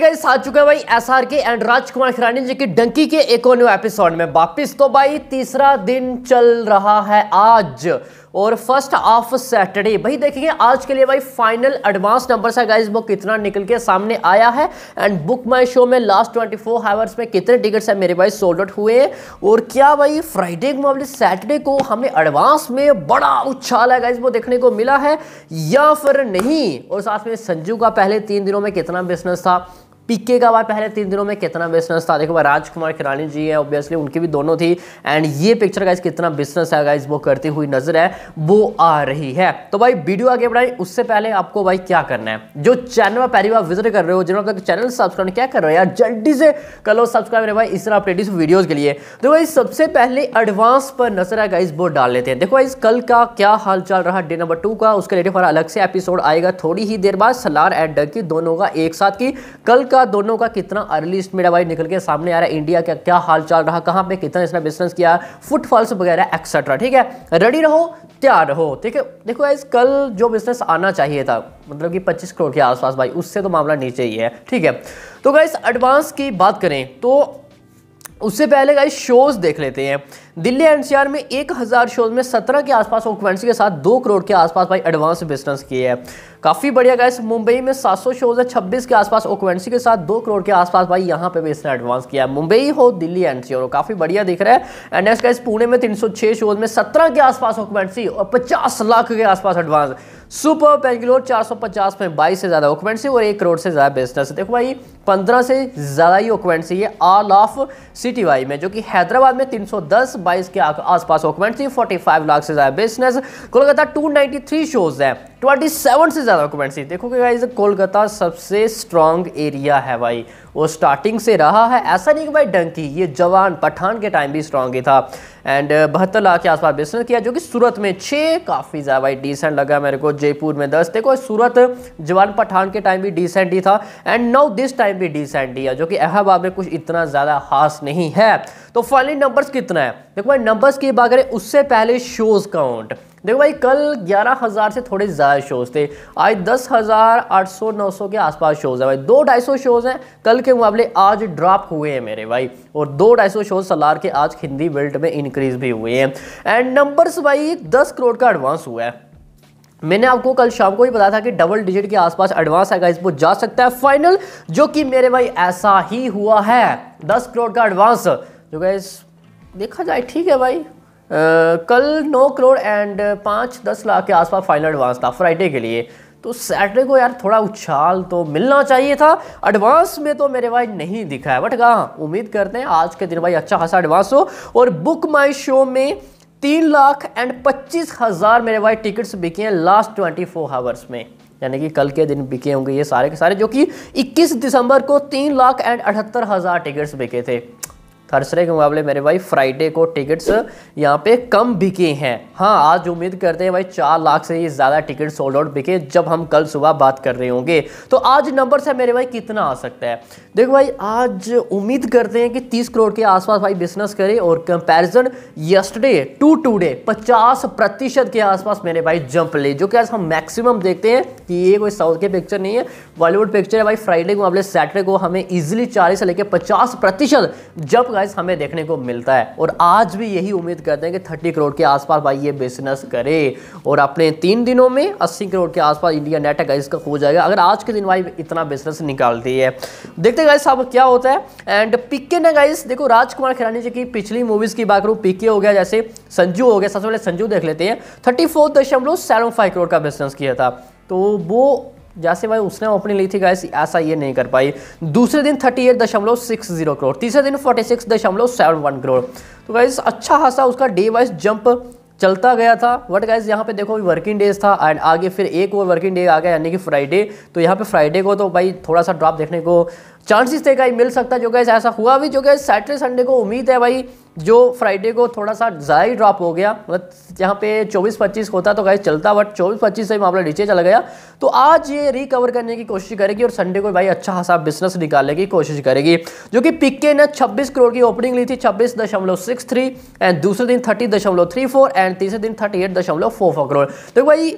guys आ चुके हैं भाई एसआरके एंड राजकुमार खिरानी जी की डंकी के एक और न्यू एपिसोड में वापिस तो भाई तीसरा दिन चल रहा है आज और फर्स्ट ऑफ सैटरडे भाई देखेंगे आज के लिए भाई फाइनल एडवांस नंबर से गाइस वो कितना निकल के सामने आया है एंड बुक माय शो में लास्ट 24 फोर हावर्स में कितने टिकट्स हैं मेरे भाई सोल्ड आउट हुए और क्या भाई फ्राइडे को मतलब सैटरडे को हमें एडवांस में बड़ा उछाल है गाइस वो देखने को मिला है या फिर नहीं और साथ में संजू का पहले तीन दिनों में कितना बिजनेस था पीके का बार पहले तीन दिनों में कितना बिजनेस था देखो भाई राजकुमार खिरानी जी है ऑब्वियसली उनकी भी दोनों थी एंड ये पिक्चर का कितना बिजनेस है गाइज वो करती हुई नजर है वो आ रही है तो भाई वीडियो आगे बढ़ाई उससे पहले आपको भाई क्या करना है जो चैनल में पहली बार विजिट कर रहे हो जिन्होंने तक चैनल सब्सक्राइब क्या कर रहे हो यार जल्दी से कर लो सब्सक्राइब मेरे भाई इस तरह अपडेट वीडियो के लिए तो भाई सबसे पहले एडवांस पर नजर है गाइज वो डाल लेते हैं देखो भाई कल का क्या हाल चाल रहा डे नंबर टू का उसके रिलेटेड अलग से एपिसोड आएगा थोड़ी ही देर बाद सलार एंड डग की दोनों का एक साथ की कल का का दोनों का कितना अर्ली स्टमेट भाई निकल के सामने आ रहा है इंडिया का क्या हाल चाल रहा कहाँ पे कितना इसने बिजनेस किया फुटफॉल्स वगैरह एक्सेट्रा ठीक है रेडी रहो तैयार रहो ठीक है देखो आइज कल जो बिजनेस आना चाहिए था मतलब कि 25 करोड़ के आसपास भाई उससे तो मामला नीचे ही है ठीक है तो गाइज एडवांस की बात करें तो उससे पहले गाइस शोज़ देख लेते हैं दिल्ली एनसीआर में एक हज़ार शोज में सत्रह के आसपास ऑक्वेंसी के साथ दो करोड़ के आसपास भाई एडवांस बिजनेस किए हैं काफ़ी बढ़िया गैस मुंबई में 700 शोज है छब्बीस के आसपास ओक्वेंसी के साथ दो करोड़ के आसपास भाई यहाँ पे भी इसने एडवांस किया है मुंबई हो दिल्ली एनसीआर हो काफ़ी बढ़िया दिख रहा है एंड एस गैस पुणे में 306 शोज में 17 के आसपास ओक्वेंसी और 50 लाख के आसपास एडवांस सुपर बेंगलोर 450 में 22 से ज़्यादा ओक्वेंसी और एक करोड़ से ज़्यादा बिजनेस देखो भाई पंद्रह से ज़्यादा ही ओक्वेंसी है ऑल ऑफ सिटी वाई में जो कि हैदराबाद में 310 22 के आसपास ओक्वेंसी 45 लाख से ज़्यादा बिजनेस कोलकाता 293 शोज है ट्वेंटी सेवन से ज़्यादा कमेंट्स थी देखोगे गाइज कोलकाता सबसे स्ट्रांग एरिया है भाई वो स्टार्टिंग से रहा है ऐसा नहीं कि भाई डंकी ये जवान पठान के टाइम भी स्ट्रांग ही था एंड बहत्तर लाख के आसपास बिजनेस किया जो कि सूरत में छः काफ़ी ज़्यादा भाई डिसेंट लगा मेरे को जयपुर में दस देखो सूरत जवान पठान के टाइम भी डिसेंट ही था एंड नौ दिस टाइम भी डिसेंट ही है जो कि अहबाब में कुछ इतना ज़्यादा खास नहीं है तो फाइनली नंबर्स कितना है देखो भाई नंबर्स की बात करें उससे पहले शोज़ काउंट देखो भाई कल ग्यारह हज़ार से थोड़े ज़्यादा शोज़ थे आज दस हज़ार आठ सौ नौ सौ के आसपास शोज़ हैं भाई दो ढाई सौ शोज़ हैं कल के मुकाबले आज ड्रॉप हुए हैं मेरे भाई और दो ढाई सौ शोज़ सलार के आज हिंदी बेल्ट में इंक्रीज़ भी हुए हैं एंड नंबर्स भाई दस करोड़ का एडवांस हुआ है मैंने आपको कल शाम को ही बताया था कि डबल डिजिट के आसपास एडवांस है गाइस वो जा सकता है फाइनल जो कि मेरे भाई ऐसा ही हुआ है दस करोड़ का एडवांस जो गाइस देखा जाए ठीक है भाई कल नौ करोड़ एंड पाँच दस लाख के आसपास फाइनल एडवांस था फ्राइडे के लिए तो सैटरडे को यार थोड़ा उछाल तो मिलना चाहिए था एडवांस में तो मेरे भाई नहीं दिखा है बट कहाँ उम्मीद करते हैं आज के दिन भाई अच्छा खासा एडवांस हो और बुक माई शो में तीन लाख एंड पच्चीस हज़ार मेरे भाई टिकट्स बिके हैं लास्ट ट्वेंटी फोर हावर्स में यानी कि कल के दिन बिके होंगे ये सारे के सारे जो कि 21 दिसंबर को तीन लाख एंड अठहत्तर हज़ार टिकट्स बिके थे थर्सडे के मुकाबले मेरे भाई फ्राइडे को टिकट्स यहाँ पे कम बिके हैं हाँ आज उम्मीद करते हैं भाई चार लाख से ही ज़्यादा टिकट सोल्ड आउट बिके जब हम कल सुबह बात कर रहे होंगे तो आज नंबर से मेरे भाई कितना आ सकता है देखो भाई आज उम्मीद करते हैं कि तीस करोड़ के आसपास भाई बिजनेस करे और कंपेरिजन यस्टडे टू टूडे पचास प्रतिशत के आसपास मेरे भाई जंप ले जो कि आज हम मैक्सिमम देखते हैं कि ये कोई साउथ के पिक्चर नहीं है बॉलीवुड पिक्चर है भाई फ्राइडे को मुकाबले सैटरडे को हमें ईजिली चालीस से लेकर पचास प्रतिशत जंप गाइस हमें देखने को मिलता है और आज भी यही उम्मीद करते हैं कि थर्टी करोड़ के आसपास भाई ये बिजनेस करे और अपने तीन दिनों में अस्सी करोड़ के आसपास इंडिया नेट है गाइज का हो जाएगा अगर आज के दिन भाई इतना बिजनेस निकालती है देखते गाइस साहब क्या होता है एंड पिक्के ने गाइस देखो राजकुमार खिलानी जी की पिछली मूवीज़ की बात करूँ पिक्के हो गया जैसे संजू हो गया सबसे पहले संजू देख लेते हैं थर्टी करोड़ का बिजनेस किया था तो वो जैसे भाई उसने ओपनिंग ली थी गाइस ऐसा ये नहीं कर पाई दूसरे दिन थर्टी एट दशमलव सिक्स जीरो करोड़ तीसरे दिन फोर्टी सिक्स दशमलव सेवन वन करोड़ तो गाइस अच्छा खासा उसका डे वाइज जंप चलता गया था बट गाइज यहाँ पे देखो अभी वर्किंग डेज था एंड आगे फिर एक और वर्किंग डे आ गया यानी कि फ्राइडे तो यहाँ पे फ्राइडे को तो भाई थोड़ा सा ड्रॉप देखने को चांसेस थे कहीं मिल सकता जो गैस ऐसा हुआ भी जो गैस सैटरडे संडे को उम्मीद है भाई जो फ्राइडे को थोड़ा सा ज़्यादा ही ड्रॉप हो गया मतलब यहाँ पे 24-25 होता तो गाइस चलता बट 24-25 से मामला नीचे चला गया तो आज ये रिकवर करने की कोशिश करेगी और संडे को भाई अच्छा खासा बिजनेस निकालने की कोशिश करेगी जो कि पिक्के ने छब्बीस करोड़ की ओपनिंग ली थी छब्बीस एंड दूसरे दिन थर्टी एंड तीसरे दिन थर्टी करोड़ तो भाई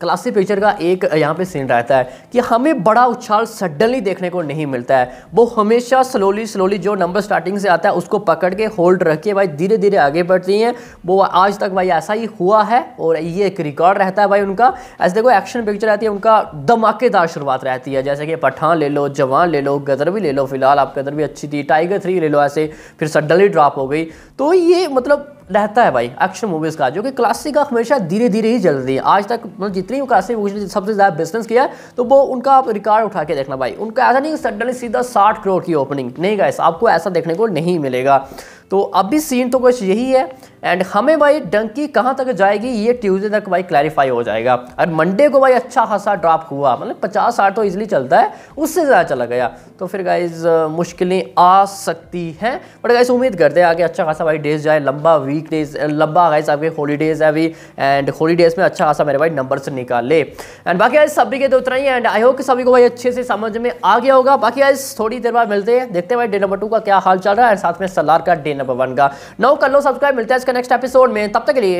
क्लासिक पिक्चर का एक यहाँ पे सीन रहता है कि हमें बड़ा उछाल सडनली देखने को नहीं मिलता है वो हमेशा स्लोली स्लोली जो नंबर स्टार्टिंग से आता है उसको पकड़ के होल्ड रख के भाई धीरे धीरे आगे बढ़ती हैं वो आज तक भाई ऐसा ही हुआ है और ये एक रिकॉर्ड रहता है भाई उनका ऐसे देखो एक्शन पिक्चर रहती है उनका धमाकेदार शुरुआत रहती है जैसे कि पठान ले लो जवान ले लो गदर भी ले लो फिलहाल आप गदर भी अच्छी थी टाइगर थ्री ले लो ऐसे फिर सडनली ड्रॉप हो गई तो ये मतलब रहता है भाई एक्शन मूवीज़ का जो कि क्लासिक का हमेशा धीरे धीरे ही चल रही है आज तक मतलब जितनी क्लासिक मूवीज ने सबसे ज़्यादा बिजनेस किया है तो वो उनका आप रिकॉर्ड उठा के देखना भाई उनका ऐसा नहीं सडनली सीधा साठ करोड़ की ओपनिंग नहीं गाइस आपको ऐसा देखने को नहीं मिलेगा तो अभी सीन तो कुछ यही है एंड हमें भाई डंकी कहाँ तक जाएगी ये ट्यूजडे तक भाई क्लैरिफाई हो जाएगा और मंडे को भाई अच्छा खासा ड्रॉप हुआ मतलब पचास साठ तो इजिली चलता है उससे ज़्यादा चला गया तो फिर गाइज मुश्किलें आ सकती हैं बट गाइज उम्मीद करते हैं आगे अच्छा खासा भाई डेज जाए लंबा वीक डेज लंबा गाइज आपके हॉलीडेज़ है अभी एंड हॉलीडेज़ में अच्छा खासा मेरे भाई नंबर से निकाले एंड बाकी आज सभी के तो उतना ही एंड आई होप कि सभी को भाई अच्छे से समझ में आ गया होगा बाकी आज थोड़ी देर बाद मिलते हैं देखते हैं भाई डे नंबर टू का क्या हाल चल रहा है साथ में सलार का डे नंबर वन का नौ कर लो सब्सक्राइब मिलते हैं इसका नेक्स्ट एपिसोड में तब तक के लिए